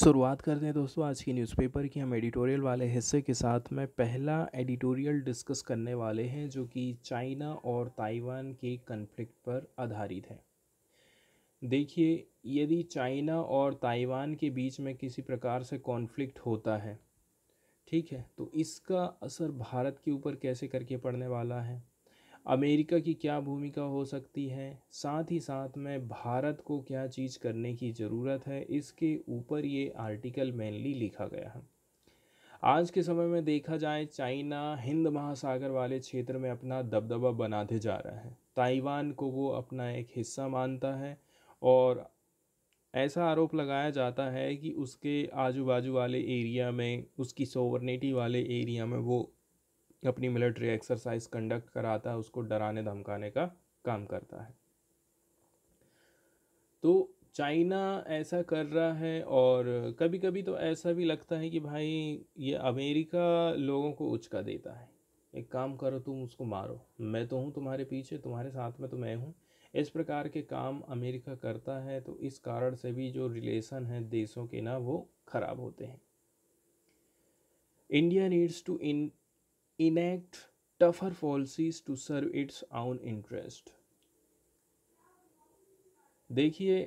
शुरुआत करते हैं दोस्तों आज की न्यूज़पेपर की हम एडिटोरियल वाले हिस्से के साथ में पहला एडिटोरियल डिस्कस करने वाले हैं जो कि चाइना और ताइवान के कन्फ्लिक्ट पर आधारित है देखिए यदि चाइना और ताइवान के बीच में किसी प्रकार से कॉन्फ्लिक्ट होता है ठीक है तो इसका असर भारत के ऊपर कैसे करके पड़ने वाला है अमेरिका की क्या भूमिका हो सकती है साथ ही साथ में भारत को क्या चीज़ करने की ज़रूरत है इसके ऊपर ये आर्टिकल मेनली लिखा गया है आज के समय में देखा जाए चाइना हिंद महासागर वाले क्षेत्र में अपना दबदबा बनाते जा रहा है ताइवान को वो अपना एक हिस्सा मानता है और ऐसा आरोप लगाया जाता है कि उसके आजू बाजू वाले एरिया में उसकी सोवरनेटी वाले एरिया में वो अपनी मिलिट्री एक्सरसाइज कंडक्ट कराता है उसको डराने धमकाने का काम करता है तो चाइना ऐसा कर रहा है और कभी कभी तो ऐसा भी लगता है कि भाई ये अमेरिका लोगों को उचका देता है एक काम करो तुम उसको मारो मैं तो हूँ तुम्हारे पीछे तुम्हारे साथ में तो मैं हूँ इस प्रकार के काम अमेरिका करता है तो इस कारण से भी जो रिलेशन है देशों के ना वो ख़राब होते हैं India needs to in enact tougher policies to serve its own interest देखिए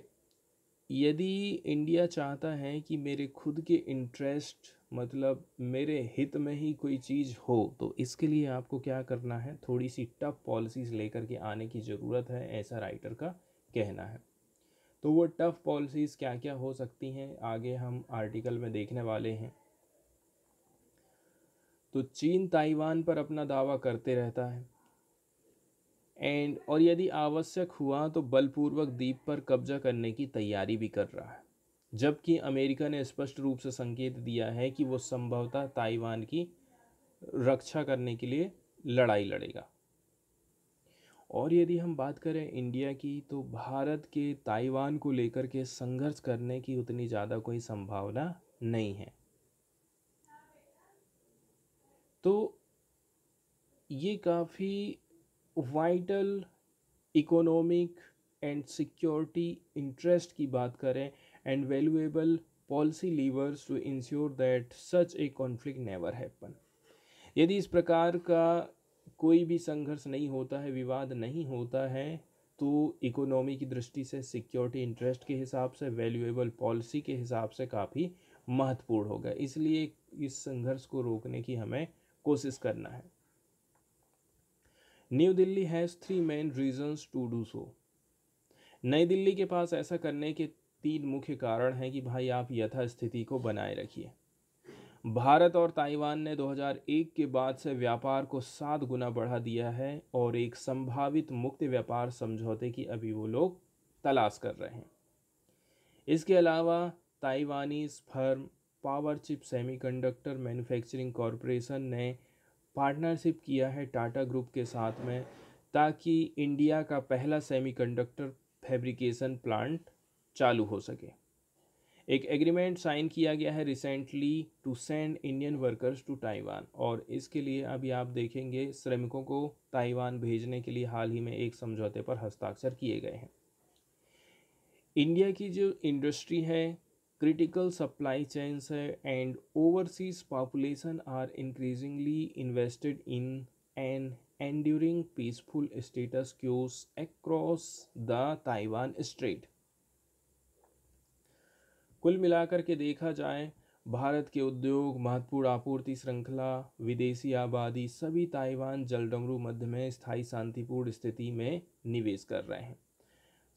यदि इंडिया चाहता है कि मेरे खुद के इंटरेस्ट मतलब मेरे हित में ही कोई चीज़ हो तो इसके लिए आपको क्या करना है थोड़ी सी टफ पॉलिसीज़ लेकर के आने की ज़रूरत है ऐसा राइटर का कहना है तो वो टफ़ पॉलिसीज़ क्या क्या हो सकती हैं आगे हम आर्टिकल में देखने वाले हैं तो चीन ताइवान पर अपना दावा करते रहता है एंड और यदि आवश्यक हुआ तो बलपूर्वक द्वीप पर कब्जा करने की तैयारी भी कर रहा है जबकि अमेरिका ने स्पष्ट रूप से संकेत दिया है कि वो संभवतः ताइवान की रक्षा करने के लिए लड़ाई लड़ेगा और यदि हम बात करें इंडिया की तो भारत के ताइवान को लेकर के संघर्ष करने की उतनी ज़्यादा कोई संभावना नहीं है तो ये काफ़ी vital economic and security interest की बात करें and valuable policy levers to ensure that such a conflict never happen यदि इस प्रकार का कोई भी संघर्ष नहीं होता है विवाद नहीं होता है तो इकोनॉमी की दृष्टि से सिक्योरिटी इंटरेस्ट के हिसाब से वैल्यूएबल पॉलिसी के हिसाब से काफ़ी महत्वपूर्ण होगा इसलिए इस संघर्ष को रोकने की हमें कोशिश करना है new Delhi has three main reasons to do so नई दिल्ली के पास ऐसा करने के तीन मुख्य कारण हैं कि भाई आप यथास्थिति को बनाए रखिए भारत और ताइवान ने 2001 के बाद से व्यापार को सात गुना बढ़ा दिया है और एक संभावित मुक्त व्यापार समझौते की अभी वो लोग तलाश कर रहे हैं इसके अलावा Taiwanese firm power chip semiconductor manufacturing corporation ने पार्टनरशिप किया है टाटा ग्रुप के साथ में ताकि इंडिया का पहला सेमीकंडक्टर फैब्रिकेशन प्लांट चालू हो सके एक एग्रीमेंट साइन किया गया है recently to send Indian workers to Taiwan और इसके लिए अभी आप देखेंगे श्रमिकों को ताइवान भेजने के लिए हाल ही में एक समझौते पर हस्ताक्षर किए गए हैं इंडिया की जो इंडस्ट्री है क्रिटिकल सप्लाई चेन्स है and overseas population are increasingly invested in an enduring peaceful status quo across the Taiwan strait कुल मिलाकर के देखा जाए भारत के उद्योग महत्वपूर्ण आपूर्ति श्रृंखला विदेशी आबादी सभी ताइवान जलडमरू मध्य में स्थायी शांतिपूर्ण स्थिति में निवेश कर रहे हैं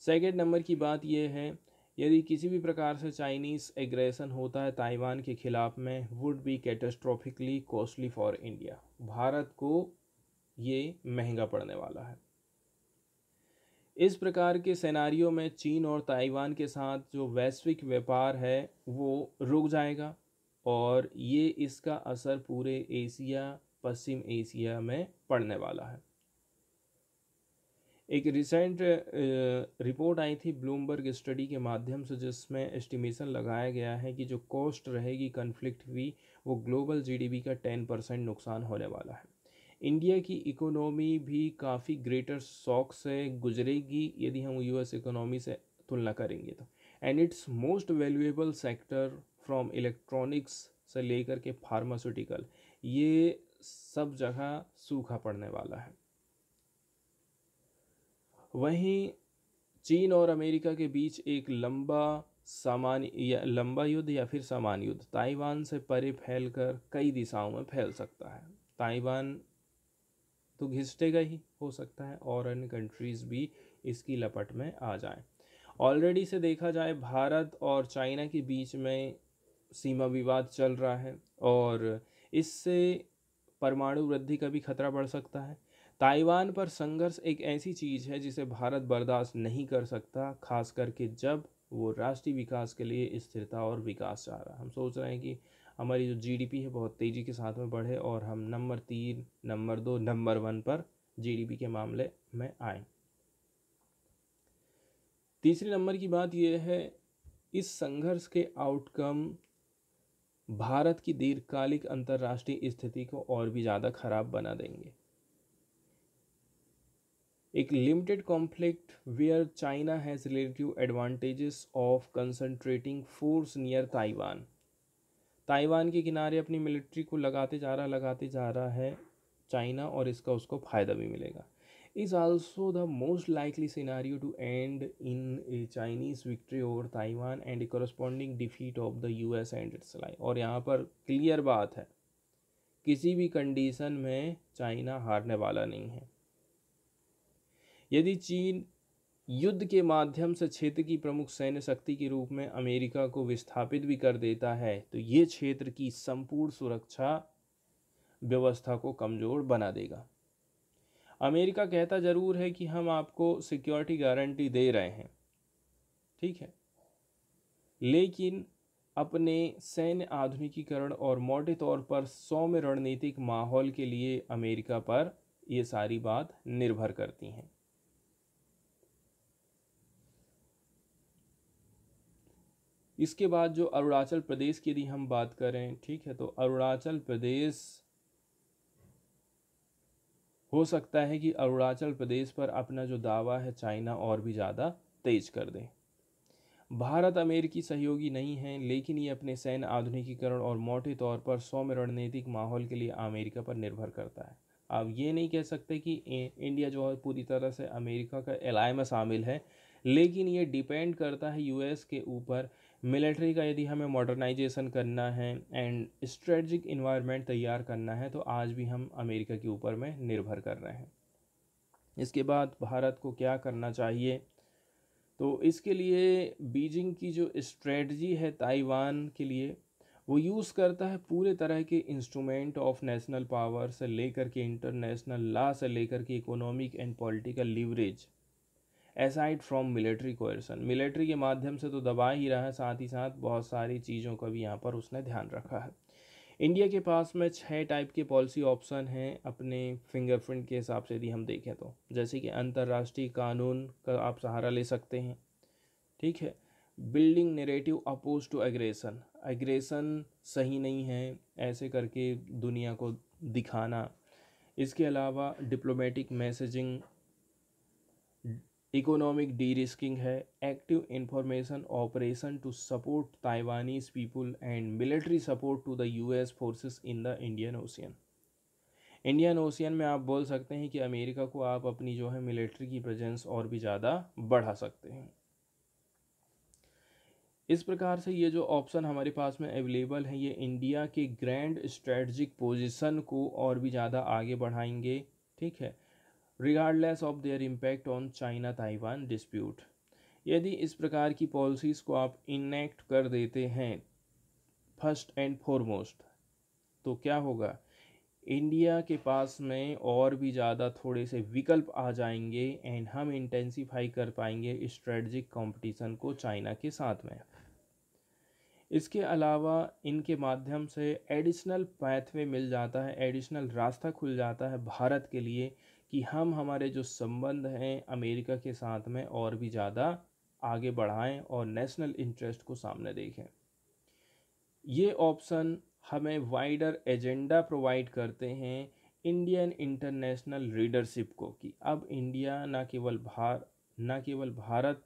सेकेंड नंबर की बात यह है यदि किसी भी प्रकार से चाइनीज़ एग्रेसन होता है ताइवान के ख़िलाफ़ में would be catastrophically costly for India Bharat को ये महंगा पड़ने वाला है इस प्रकार के सेनारियों में चीन और ताइवान के साथ जो वैश्विक व्यापार है वो रुक जाएगा और ये इसका असर पूरे एशिया पश्चिम एशिया में पड़ने वाला है एक रिसेंट रिपोर्ट आई थी ब्लूमबर्ग स्टडी के माध्यम से जिसमें एस्टिमेशन लगाया गया है कि जो कॉस्ट रहेगी कन्फ्लिक्ट की वो ग्लोबल जीडीपी का टेन परसेंट नुकसान होने वाला है इंडिया की इकोनॉमी भी काफ़ी ग्रेटर शॉक से गुजरेगी यदि हम यूएस इकोनॉमी से तुलना करेंगे तो and its most valuable sector from electronics से लेकर के फार्मास्यूटिकल ये सब जगह सूखा पड़ने वाला है वहीं चीन और अमेरिका के बीच एक लंबा सामान या लंबा युद्ध या फिर सामान्य युद्ध ताइवान से परे फैलकर कई दिशाओं में फैल सकता है ताइवान तो घिसटेगा ही हो सकता है और अन्य कंट्रीज़ भी इसकी लपट में आ जाएं ऑलरेडी से देखा जाए भारत और चाइना के बीच में सीमा विवाद चल रहा है और इससे परमाणु वृद्धि का भी खतरा बढ़ सकता है ताइवान पर संघर्ष एक ऐसी चीज़ है जिसे भारत बर्दाश्त नहीं कर सकता खास करके जब वो राष्ट्रीय विकास के लिए स्थिरता और विकास चाह रहा है हम सोच रहे हैं कि हमारी जो जीडीपी है बहुत तेज़ी के साथ में बढ़े और हम नंबर तीन नंबर दो नंबर वन पर जीडीपी के मामले में आए तीसरे नंबर की बात यह है इस संघर्ष के आउटकम भारत की दीर्घकालिक अंतर्राष्ट्रीय स्थिति को और भी ज़्यादा खराब बना देंगे एक limited conflict where China has relative advantages of concentrating force near Taiwan Taiwan के किनारे अपनी मिलिट्री को लगाते जा रहा लगाते जा रहा है चाइना और इसका उसको फ़ायदा भी मिलेगा is also the most likely scenario to end in a Chinese victory over Taiwan and a corresponding defeat of the U S and its allies और यहाँ पर क्लियर बात है किसी भी कंडीशन में चाइना हारने वाला नहीं है यदि चीन युद्ध के माध्यम से क्षेत्र की प्रमुख सैन्य शक्ति के रूप में अमेरिका को विस्थापित भी कर देता है तो ये क्षेत्र की संपूर्ण सुरक्षा व्यवस्था को कमज़ोर बना देगा अमेरिका कहता ज़रूर है कि हम आपको सिक्योरिटी गारंटी दे रहे हैं ठीक है लेकिन अपने सैन्य आधुनिकीकरण और मोटे तौर पर सौम्य रणनीतिक माहौल के लिए अमेरिका पर ये सारी बात निर्भर करती हैं इसके बाद जो अरुणाचल प्रदेश की यदि हम बात करें ठीक है तो अरुणाचल प्रदेश हो सकता है कि अरुणाचल प्रदेश पर अपना जो दावा है चाइना और भी ज़्यादा तेज कर दें भारत अमेरिकी सहयोगी नहीं है लेकिन ये अपने सैन्य आधुनिकीकरण और मोटे तौर पर सौम्य रणनीतिक माहौल के लिए अमेरिका पर निर्भर करता है आप ये नहीं कह सकते कि इंडिया जो है पूरी तरह से अमेरिका का एलाय में शामिल है लेकिन ये डिपेंड करता है यूएस के ऊपर मिलिट्री का यदि हमें मॉडर्नाइजेशन करना है एंड स्ट्रेटजिक इन्वायरमेंट तैयार करना है तो आज भी हम अमेरिका के ऊपर में निर्भर कर रहे हैं इसके बाद भारत को क्या करना चाहिए तो इसके लिए बीजिंग की जो स्ट्रेटजी है ताइवान के लिए वो यूज़ करता है पूरे तरह के इंस्ट्रूमेंट ऑफ नेशनल पावर से लेकर के इंटरनेशनल लॉ से लेकर के economic and political leverage aside from military coercion military के माध्यम से तो दबा ही रहा है साथ ही साथ बहुत सारी चीज़ों का भी यहाँ पर उसने ध्यान रखा है इंडिया के पास में छः टाइप के पॉलिसी ऑप्शन हैं अपने फिंगरप्रिंट के हिसाब से यदि हम देखें तो जैसे कि अंतर्राष्ट्रीय कानून का आप सहारा ले सकते हैं ठीक है building narrative opposed to aggression aggression सही नहीं है ऐसे करके दुनिया को दिखाना इसके अलावा diplomatic messaging economic derisking है active information operation to support Taiwanese people and military support to the US forces in the Indian ocean Indian ocean में आप बोल सकते हैं कि अमेरिका को आप अपनी जो है मिलिट्री की प्रेजेंस और भी ज़्यादा बढ़ा सकते हैं इस प्रकार से ये जो ऑप्शन हमारे पास में अवेलेबल है ये इंडिया के ग्रैंड स्ट्रेटजिक पोजिशन को और भी ज़्यादा आगे बढ़ाएंगे ठीक है regardless of their impact on China Taiwan dispute यदि इस प्रकार की पॉलिसीज़ को आप इनेक्ट कर देते हैं फर्स्ट एंड फॉरमोस्ट तो क्या होगा इंडिया के पास में और भी ज़्यादा थोड़े से विकल्प आ जाएंगे एंड हम इंटेंसीफाई कर पाएंगे स्ट्रेटजिक कंपटीशन को चाइना के साथ में इसके अलावा इनके माध्यम से एडिशनल पैथवे मिल जाता है एडिशनल रास्ता खुल जाता है भारत के लिए कि हम हमारे जो संबंध हैं अमेरिका के साथ में और भी ज़्यादा आगे बढ़ाएं और नेशनल इंटरेस्ट को सामने देखें ये ऑप्शन हमें वाइडर एजेंडा प्रोवाइड करते हैं इंडियन इंटरनेशनल लीडरशिप को कि अब इंडिया ना केवल भार ना केवल भारत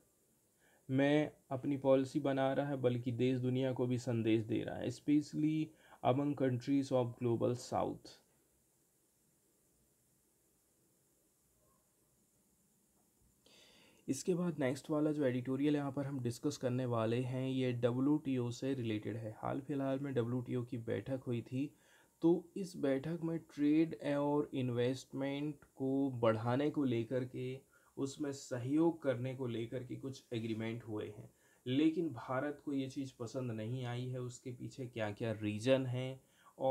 में अपनी पॉलिसी बना रहा है बल्कि देश दुनिया को भी संदेश दे रहा है specially among countries of global south इसके बाद नेक्स्ट वाला जो एडिटोरियल यहाँ पर हम डिस्कस करने वाले हैं ये डब्ल्यू से रिलेटेड है हाल फिलहाल में डब्ल्यू की बैठक हुई थी तो इस बैठक में ट्रेड और इन्वेस्टमेंट को बढ़ाने को लेकर के उसमें सहयोग करने को लेकर के कुछ एग्रीमेंट हुए हैं लेकिन भारत को ये चीज़ पसंद नहीं आई है उसके पीछे क्या क्या रीज़न हैं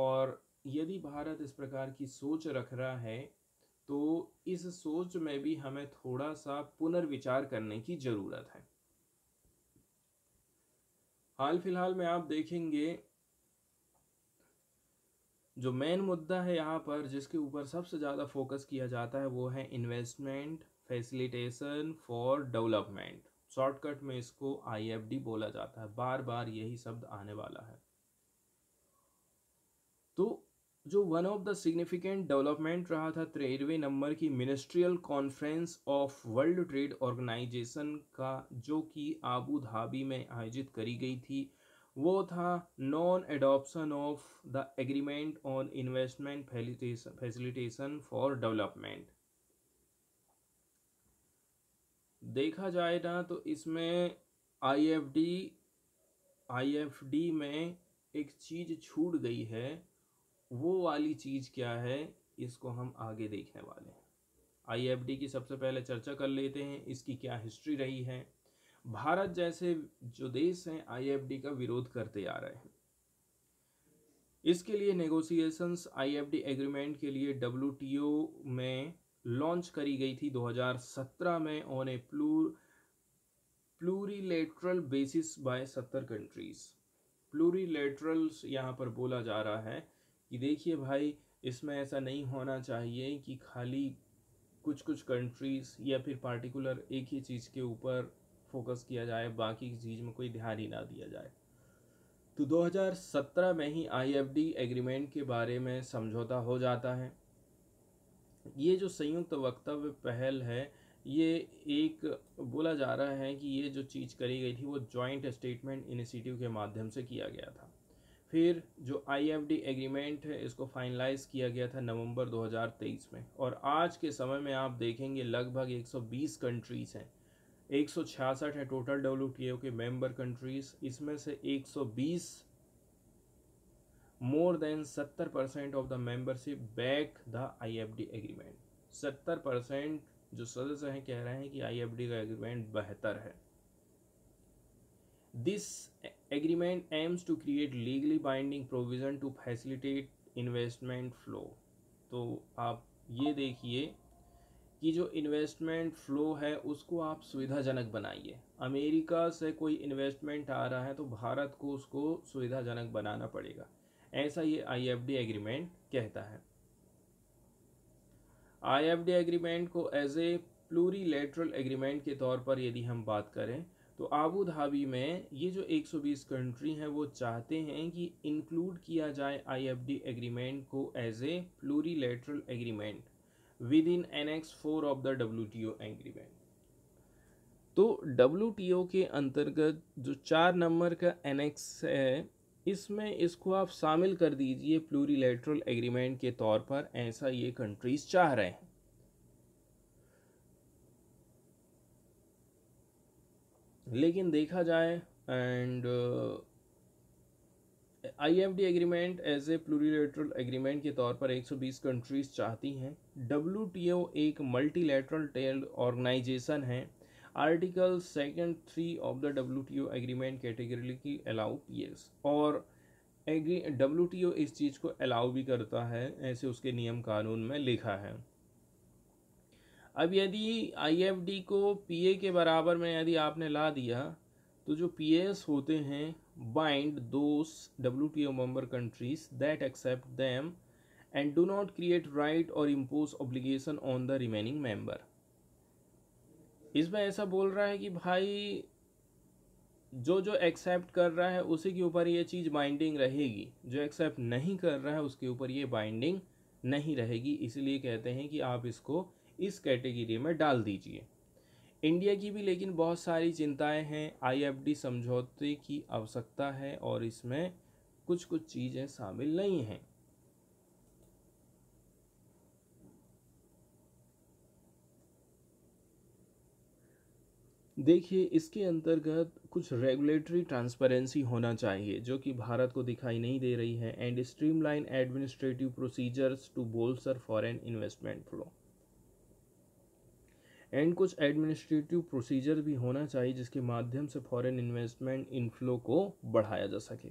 और यदि भारत इस प्रकार की सोच रख रहा है तो इस सोच में भी हमें थोड़ा सा पुनर्विचार करने की ज़रूरत है हाल फिलहाल में आप देखेंगे जो मेन मुद्दा है यहाँ पर जिसके ऊपर सबसे ज़्यादा फोकस किया जाता है वो है investment facilitation for development shortcut में इसको आई बोला जाता है बार बार यही शब्द आने वाला है जो one of the significant development रहा था तेरहवें नंबर की ministerial conference of world trade organization का जो कि आबू धाबी में आयोजित करी गई थी वो था non adoption of the agreement on investment facilitation for development देखा जाए ना तो इसमें आईएफडी आईएफडी में एक चीज़ छूट गई है वो वाली चीज़ क्या है इसको हम आगे देखने वाले हैं आईएफडी की सबसे पहले चर्चा कर लेते हैं इसकी क्या हिस्ट्री रही है भारत जैसे जो देश हैं आईएफडी का विरोध करते आ रहे हैं इसके लिए नेगोशिएशंस आईएफडी एग्रीमेंट के लिए डब्ल्यूटीओ में लॉन्च करी गई थी 2017 में ऑन ए प्लूर प्लूरीलेटरल बेसिस बाय सत्तर कंट्रीज प्लूरीलेटरल्स यहाँ पर बोला जा रहा है कि देखिए भाई इसमें ऐसा नहीं होना चाहिए कि खाली कुछ कुछ कंट्रीज़ या फिर पार्टिकुलर एक ही चीज़ के ऊपर फोकस किया जाए बाकी चीज़ में कोई ध्यान ही ना दिया जाए तो 2017 में ही आईएफडी एग्रीमेंट के बारे में समझौता हो जाता है ये जो संयुक्त वक्तव्य पहल है ये एक बोला जा रहा है कि ये जो चीज़ करी गई थी वो जॉइंट स्टेटमेंट इनिशिएटिव के माध्यम से किया गया था फिर जो आईएफडी एग्रीमेंट है इसको फाइनलाइज किया गया था नवंबर 2023 में और आज के समय में आप देखेंगे लगभग 120 कंट्रीज़ हैं एक है टोटल डब्ल्यू के मेंबर कंट्रीज़ इसमें से 120 more than 70 percent of the membership back the IFD agreement 70 percent जो सदस्य हैं कह रहे हैं कि आईएफडी का एग्रीमेंट बेहतर है this agreement aims to create legally binding provision to facilitate investment flow तो आप ये देखिए कि जो इन्वेस्टमेंट फ्लो है उसको आप सुविधाजनक बनाइए अमेरिका से कोई इन्वेस्टमेंट आ रहा है तो भारत को उसको सुविधाजनक बनाना पड़ेगा ऐसा ये आईएफडी एग्रीमेंट कहता है आईएफडी एग्रीमेंट को एज ए प्लूरी एग्रीमेंट के तौर पर यदि हम बात करें तो आबू धाबी में ये जो 120 कंट्री हैं वो चाहते हैं कि इंक्लूड किया जाए आईएफडी एग्रीमेंट को as a plurilateral agreement within annex four of the W T O agreement तो डब्ल्यू टी ओ के अंतर्गत जो चार नंबर का एनएक्स है इसमें इसको आप शामिल कर दीजिए प्लूरीलेटरल एग्रीमेंट के तौर पर ऐसा ये कंट्रीज़ चाह रहे हैं लेकिन देखा जाए and I F D agreement as a plurilateral agreement के तौर पर 120 कंट्रीज चाहती हैं डब्ल्यू टी ओ एक मल्टीलेटरल टेल्ड ऑर्गेनाइजेशन है article second three of the W T O agreement category की अलाउ पीएस और डब्ल्यू टी ओ इस चीज़ को अलाउ भी करता है ऐसे उसके नियम कानून में लिखा है अब यदि आई को पी के बराबर में यदि आपने ला दिया तो जो पी होते हैं bind W T O member countries that accept them and do not create right और impose obligation on the remaining member इसमें ऐसा बोल रहा है कि भाई जो जो एक्सेप्ट कर रहा है उसी के ऊपर ये चीज़ बाइंडिंग रहेगी जो एक्सेप्ट नहीं कर रहा है उसके ऊपर ये बाइंडिंग नहीं रहेगी इसलिए कहते हैं कि आप इसको इस कैटेगरी में डाल दीजिए इंडिया की भी लेकिन बहुत सारी चिंताएं हैं आईएफडी समझौते की आवश्यकता है और इसमें कुछ कुछ चीज़ें शामिल नहीं हैं देखिए इसके अंतर्गत कुछ रेगुलेटरी ट्रांसपेरेंसी होना चाहिए जो कि भारत को दिखाई नहीं दे रही है and streamline administrative procedures to bolster foreign investment flow and कुछ एडमिनिस्ट्रेटिव प्रोसीजर भी होना चाहिए जिसके माध्यम से फॉरेन इन्वेस्टमेंट इनफ्लो को बढ़ाया जा सके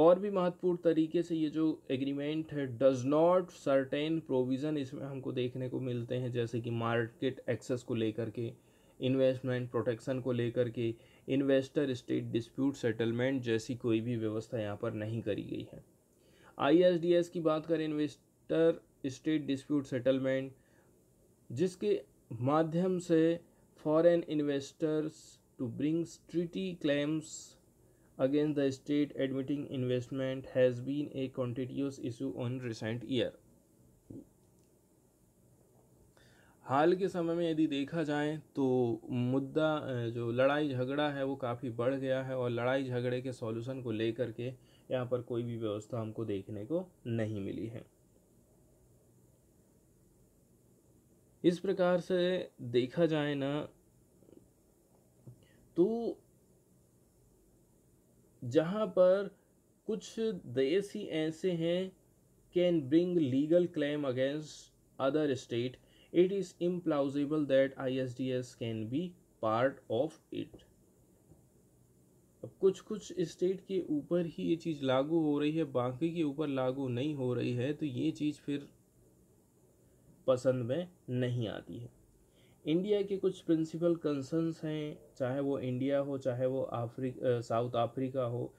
और भी महत्वपूर्ण तरीके से ये जो एग्रीमेंट है डज नॉट सर्टेन प्रोविज़न इसमें हमको देखने को मिलते हैं जैसे कि मार्केट एक्सेस को लेकर के इन्वेस्टमेंट प्रोटेक्शन को लेकर के इन्वेस्टर स्टेट डिस्प्यूट सेटलमेंट जैसी कोई भी व्यवस्था यहाँ पर नहीं करी गई है आई की बात करें इन्वेस्टर स्टेट डिस्प्यूट सेटलमेंट जिसके माध्यम से foreign investors to brings treaty claims against the state admitting investment has been a contentious issue on recent year हाल के समय में यदि देखा जाए तो मुद्दा जो लड़ाई झगड़ा है वो काफ़ी बढ़ गया है और लड़ाई झगड़े के सॉल्यूशन को लेकर के यहाँ पर कोई भी व्यवस्था हमको देखने को नहीं मिली है इस प्रकार से देखा जाए ना तो जहाँ पर कुछ देश ही ऐसे हैं can bring legal claim against other state it is implausible that isds can be part of it अब कुछ कुछ स्टेट के ऊपर ही ये चीज़ लागू हो रही है बाकी के ऊपर लागू नहीं हो रही है तो ये चीज़ फिर पसंद में नहीं आती है इंडिया के कुछ प्रिंसिपल कंसर्न्स हैं चाहे वो इंडिया हो चाहे वो अफ्रीक साउथ अफ्रीका हो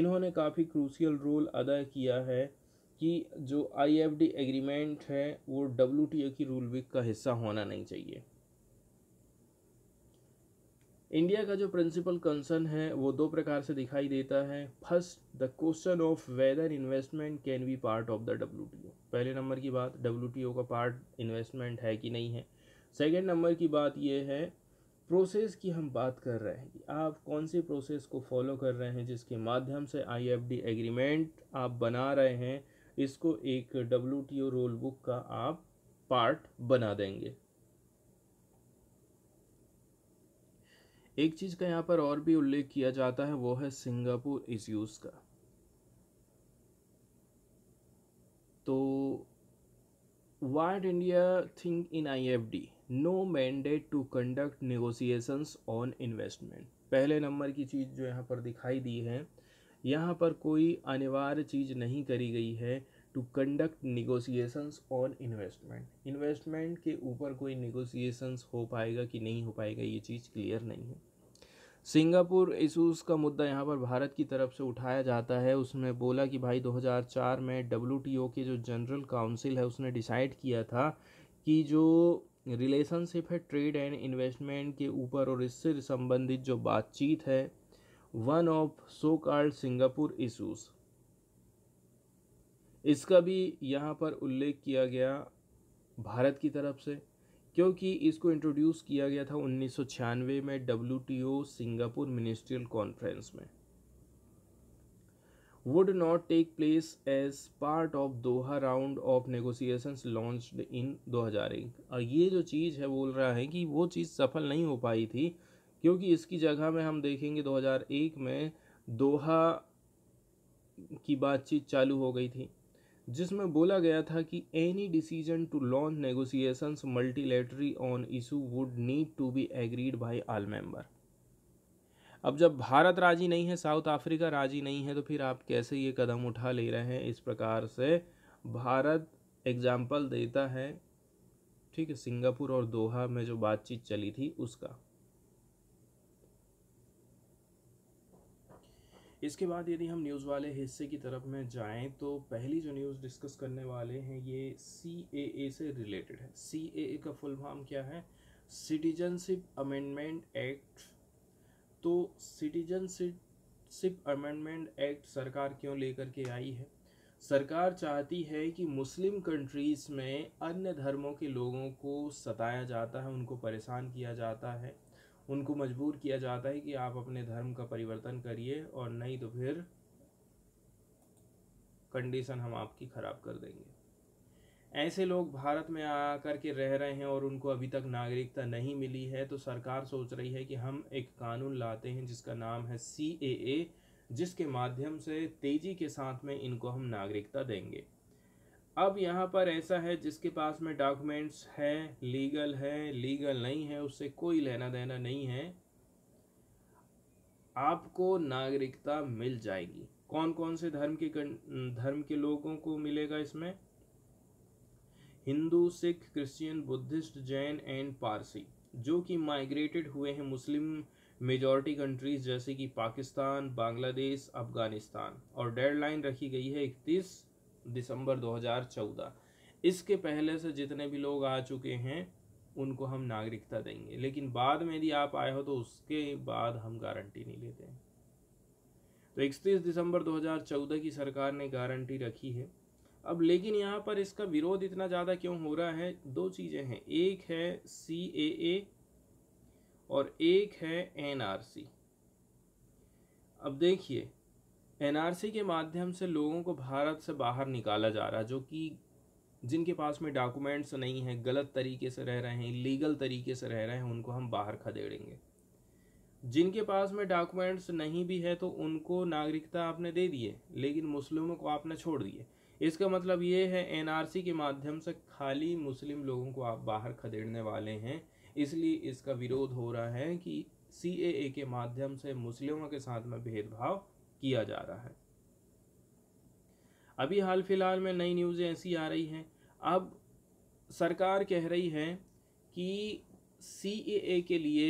इन्होंने काफ़ी क्रूशियल रोल अदा किया है कि जो आईएफडी एग्रीमेंट है वो डब्ल्यूटीओ की रूल बुक का हिस्सा होना नहीं चाहिए इंडिया का जो प्रिंसिपल कंसर्न है वो दो प्रकार से दिखाई देता है first the question of whether investment can be part of the W पहले नंबर की बात डब्ल्यू का पार्ट इन्वेस्टमेंट है कि नहीं है सेकेंड नंबर की बात ये है प्रोसेस की हम बात कर रहे हैं कि आप कौन से प्रोसेस को फॉलो कर रहे हैं जिसके माध्यम से आईएफडी एग्रीमेंट आप बना रहे हैं इसको एक डब्ल्यू रोल बुक का आप पार्ट बना देंगे एक चीज़ का यहाँ पर और भी उल्लेख किया जाता है वो है सिंगापुर इश्यूज़ का तो white India think in I F D no mandate to conduct negotiations on investment पहले नंबर की चीज़ जो यहाँ पर दिखाई दी है यहाँ पर कोई अनिवार्य चीज़ नहीं करी गई है to conduct negotiations on investment investment के ऊपर कोई निगोसिएशंस हो पाएगा कि नहीं हो पाएगा ये चीज़ क्लियर नहीं है सिंगापुर इशूज़ का मुद्दा यहाँ पर भारत की तरफ से उठाया जाता है उसमें बोला कि भाई 2004 में डब्ल्यू के जो जनरल काउंसिल है उसने डिसाइड किया था कि जो रिलेशनशिप है ट्रेड एंड इन्वेस्टमेंट के ऊपर और इससे संबंधित जो बातचीत है one of so called Singapore issues इसका भी यहाँ पर उल्लेख किया गया भारत की तरफ से क्योंकि इसको इंट्रोड्यूस किया गया था उन्नीस में डब्ल्यू सिंगापुर मिनिस्ट्रियल कॉन्फ्रेंस में would not take place as part of Doha round of negotiations launched in 2001 और ये जो चीज़ है बोल रहा है कि वो चीज़ सफल नहीं हो पाई थी क्योंकि इसकी जगह में हम देखेंगे 2001 में दोहा की बातचीत चालू हो गई थी जिसमें बोला गया था कि any decision to launch negotiation multilaterally on issue would need to be agreed by all member अब जब भारत राजी नहीं है साउथ अफ्रीका राजी नहीं है तो फिर आप कैसे ये कदम उठा ले रहे हैं इस प्रकार से भारत एग्जाम्पल देता है ठीक है सिंगापुर और दोहा में जो बातचीत चली थी उसका इसके बाद यदि हम न्यूज़ वाले हिस्से की तरफ में जाएं तो पहली जो न्यूज़ डिस्कस करने वाले हैं ये सी ए ए से रिलेटेड है सी ए ए का फुल फॉर्म क्या है सिटीजनशिप अमेंडमेंट एक्ट तो सिटीजनशिप अमेंडमेंट एक्ट सरकार क्यों लेकर के आई है सरकार चाहती है कि मुस्लिम कंट्रीज़ में अन्य धर्मों के लोगों को सताया जाता है उनको परेशान किया जाता है उनको मजबूर किया जाता है कि आप अपने धर्म का परिवर्तन करिए और नहीं तो फिर कंडीशन हम आपकी ख़राब कर देंगे ऐसे लोग भारत में आ कर के रह रहे हैं और उनको अभी तक नागरिकता नहीं मिली है तो सरकार सोच रही है कि हम एक कानून लाते हैं जिसका नाम है सी जिसके माध्यम से तेज़ी के साथ में इनको हम नागरिकता देंगे अब यहाँ पर ऐसा है जिसके पास में डॉक्यूमेंट्स है लीगल है लीगल नहीं है उससे कोई लेना देना नहीं है आपको नागरिकता मिल जाएगी कौन कौन से धर्म के धर्म के लोगों को मिलेगा इसमें Hindu Sikh Christian Buddhist Jain and Parsi जो कि माइग्रेटेड हुए हैं मुस्लिम मेजॉरिटी कंट्रीज जैसे कि पाकिस्तान बांग्लादेश अफगानिस्तान और डेडलाइन रखी गई है इकतीस दिसंबर 2014 इसके पहले से जितने भी लोग आ चुके हैं उनको हम नागरिकता देंगे लेकिन बाद में यदि आप आए हो तो उसके बाद हम गारंटी नहीं लेते हैं तो इकतीस दिसंबर 2014 की सरकार ने गारंटी रखी है अब लेकिन यहाँ पर इसका विरोध इतना ज़्यादा क्यों हो रहा है दो चीज़ें हैं एक है सी ए और एक है एन आर सी अब देखिए एनआरसी के माध्यम से लोगों को भारत से बाहर निकाला जा रहा है जो कि जिनके पास में डॉक्यूमेंट्स नहीं हैं गलत तरीके से रह रहे हैं लीगल तरीके से रह रहे हैं उनको हम बाहर खदेड़ेंगे जिनके पास में डॉक्यूमेंट्स नहीं भी है तो उनको नागरिकता आपने दे दिए लेकिन मुस्लिमों को आपने छोड़ दिए इसका मतलब ये है एन के माध्यम से खाली मुस्लिम लोगों को आप बाहर खदेड़ने वाले हैं इसलिए इसका विरोध हो रहा है कि सी के माध्यम से मुस्लिमों के साथ में भेदभाव किया जा रहा है अभी हाल फिलहाल में नई न्यूज़ें ऐसी आ रही हैं अब सरकार कह रही है कि सी ए के लिए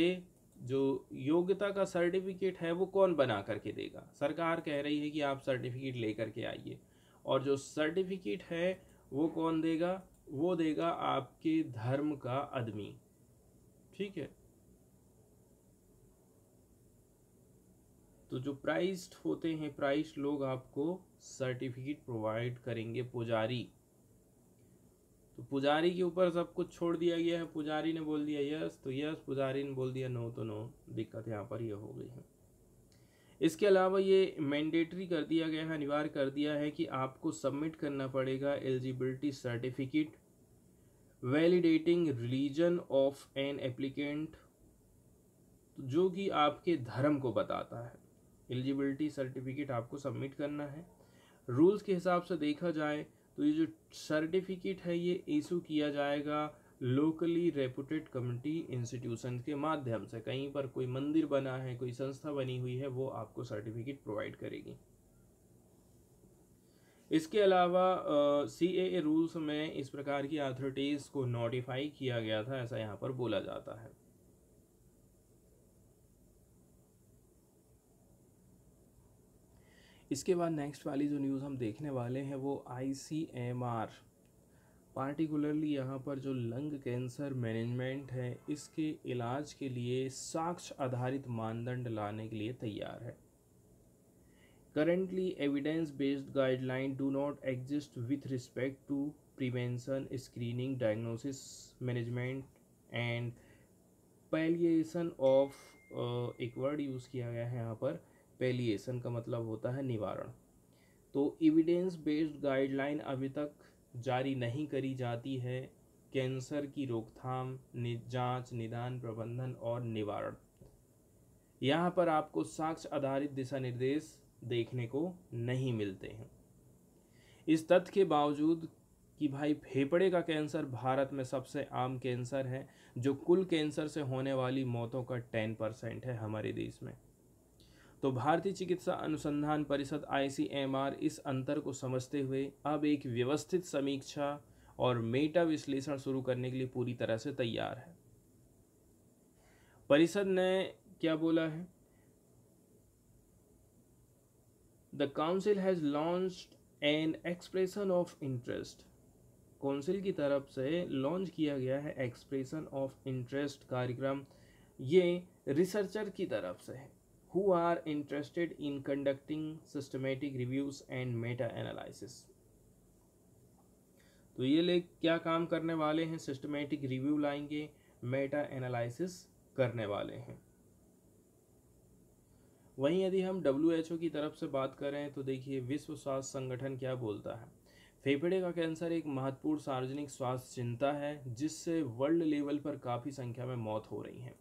जो योग्यता का सर्टिफिकेट है वो कौन बना करके देगा सरकार कह रही है कि आप सर्टिफिकेट ले करके आइए और जो सर्टिफिकेट है वो कौन देगा वो देगा आपके धर्म का आदमी ठीक है तो जो प्राइज्ड होते हैं प्राइज्ड लोग आपको सर्टिफिकेट प्रोवाइड करेंगे पुजारी तो पुजारी के ऊपर सब कुछ छोड़ दिया गया है पुजारी ने बोल दिया यस तो यस पुजारी ने बोल दिया नो तो नो दिक्कत यहाँ पर यह हो गई है इसके अलावा ये मैंडेटरी कर दिया गया है अनिवार्य कर दिया है कि आपको सबमिट करना पड़ेगा eligibility certificate validating religion of an applicant जो कि आपके धर्म को बताता है एलिजिबिलिटी सर्टिफिकेट आपको सबमिट करना है रूल्स के हिसाब से देखा जाए तो ये जो सर्टिफिकेट है ये इशू किया जाएगा लोकली रेपुटेड कम्युनिटी इंस्टीट्यूशन के माध्यम से कहीं पर कोई मंदिर बना है कोई संस्था बनी हुई है वो आपको सर्टिफिकेट प्रोवाइड करेगी इसके अलावा सी ए रूल्स में इस प्रकार की अथॉरिटीज़ को नोटिफाई किया गया था ऐसा यहाँ पर बोला जाता है इसके बाद नेक्स्ट वाली जो न्यूज़ हम देखने वाले हैं वो I C M R particularly यहाँ पर जो लंग कैंसर मैनेजमेंट है इसके इलाज के लिए साक्ष्य आधारित मानदंड लाने के लिए तैयार है currently evidence based guideline do not exist with respect to prevention screening diagnosis management and palliation of एक वर्ड यूज़ किया गया है यहाँ पर पेलिएसन का मतलब होता है निवारण तो इविडेंस बेस्ड गाइडलाइन अभी तक जारी नहीं करी जाती है कैंसर की रोकथाम जांच निदान प्रबंधन और निवारण यहाँ पर आपको साक्ष्य आधारित दिशा निर्देश देखने को नहीं मिलते हैं इस तथ्य के बावजूद कि भाई फेफड़े का कैंसर भारत में सबसे आम कैंसर है जो कुल कैंसर से होने वाली मौतों का टेन परसेंट है हमारे देश में तो भारतीय चिकित्सा अनुसंधान परिषद आईसीएमआर इस अंतर को समझते हुए अब एक व्यवस्थित समीक्षा और मेटा विश्लेषण शुरू करने के लिए पूरी तरह से तैयार है परिषद ने क्या बोला है the council has launch an expression of interest council की तरफ से लॉन्च किया गया है एक्सप्रेशन ऑफ इंटरेस्ट कार्यक्रम ये रिसर्चर की तरफ से है who are interested in conducting systematic reviews and meta analysis तो ये लोग क्या काम करने वाले हैं सिस्टमेटिक रिव्यू लाएंगे मेटा एनालिसिस करने वाले हैं वहीं यदि हम डब्ल्यू की तरफ से बात करें तो देखिए विश्व स्वास्थ्य संगठन क्या बोलता है फेफड़े का कैंसर एक महत्वपूर्ण सार्वजनिक स्वास्थ्य चिंता है जिससे वर्ल्ड लेवल पर काफ़ी संख्या में मौत हो रही है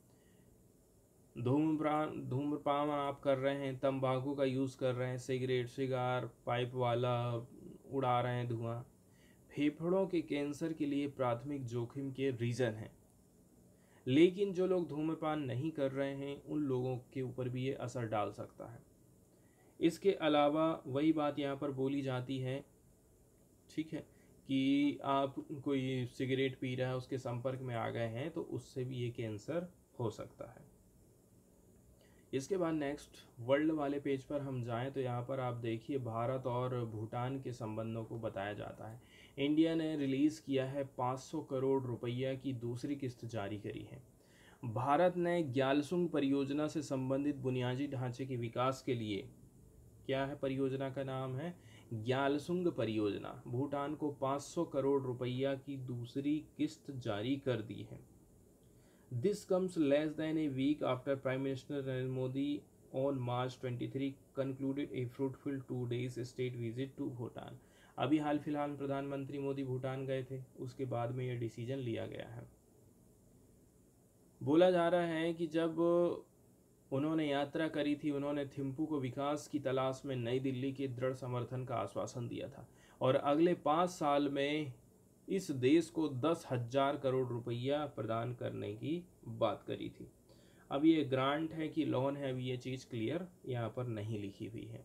धूम्रपान धूम्रपान आप कर रहे हैं तंबाकू का यूज़ कर रहे हैं सिगरेट सिगार पाइप वाला उड़ा रहे हैं धुआं फेफड़ों के कैंसर के लिए प्राथमिक जोखिम के रीज़न हैं लेकिन जो लोग धूम्रपान नहीं कर रहे हैं उन लोगों के ऊपर भी ये असर डाल सकता है इसके अलावा वही बात यहाँ पर बोली जाती है ठीक है कि आप कोई सिगरेट पी रहे हैं उसके संपर्क में आ गए हैं तो उससे भी ये कैंसर हो सकता है इसके बाद नेक्स्ट वर्ल्ड वाले पेज पर हम जाएं तो यहाँ पर आप देखिए भारत और भूटान के संबंधों को बताया जाता है इंडिया ने रिलीज़ किया है 500 करोड़ रुपया की दूसरी किस्त जारी करी है भारत ने ग्यालसुंग परियोजना से संबंधित बुनियादी ढांचे के विकास के लिए क्या है परियोजना का नाम है ग्यालसुंग परियोजना भूटान को 500 करोड़ रुपया की दूसरी किस्त जारी कर दी है This comes less than a week after Prime Minister Narendra Modi on March 23 concluded a fruitful two days state visit to Bhutan अभी हाल फिलहाल प्रधानमंत्री मोदी भूटान गए थे उसके बाद में यह डिसीजन लिया गया है बोला जा रहा है कि जब उन्होंने यात्रा करी थी उन्होंने थिम्पू को विकास की तलाश में नई दिल्ली के दृढ़ समर्थन का आश्वासन दिया था और अगले पाँच साल में इस देश को दस हजार करोड़ रुपया प्रदान करने की बात करी थी अब ये ग्रांट है कि लोन है अभी ये चीज़ क्लियर यहाँ पर नहीं लिखी हुई है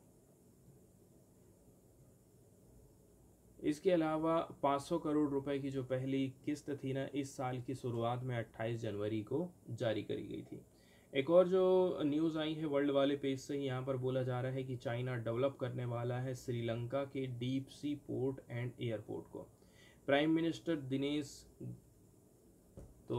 इसके अलावा 500 करोड़ रुपए की जो पहली किस्त थी ना इस साल की शुरुआत में 28 जनवरी को जारी करी गई थी एक और जो न्यूज़ आई है वर्ल्ड वाले पेज से यहाँ पर बोला जा रहा है कि चाइना डेवलप करने वाला है श्रीलंका के deep sea port and airport को प्राइम मिनिस्टर दिनेश तो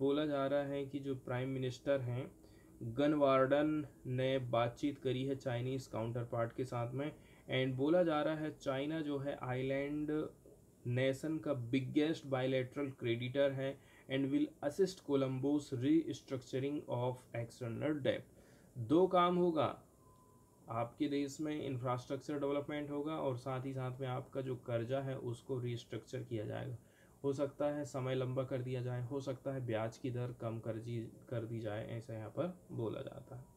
बोला जा रहा है कि जो प्राइम मिनिस्टर हैं वार्डन ने बातचीत करी है चाइनीज़ काउंटर पार्ट के साथ में एंड बोला जा रहा है चाइना जो है आइलैंड नेशन का बिगेस्ट बायलैटरल क्रेडिटर है and will assist Colombo's restructuring of external debt दो काम होगा आपके देश में इंफ्रास्ट्रक्चर डेवलपमेंट होगा और साथ ही साथ में आपका जो कर्जा है उसको रिस्ट्रक्चर किया जाएगा हो सकता है समय लंबा कर दिया जाए हो सकता है ब्याज की दर कम कर दी कर दी जाए ऐसा यहाँ पर बोला जाता है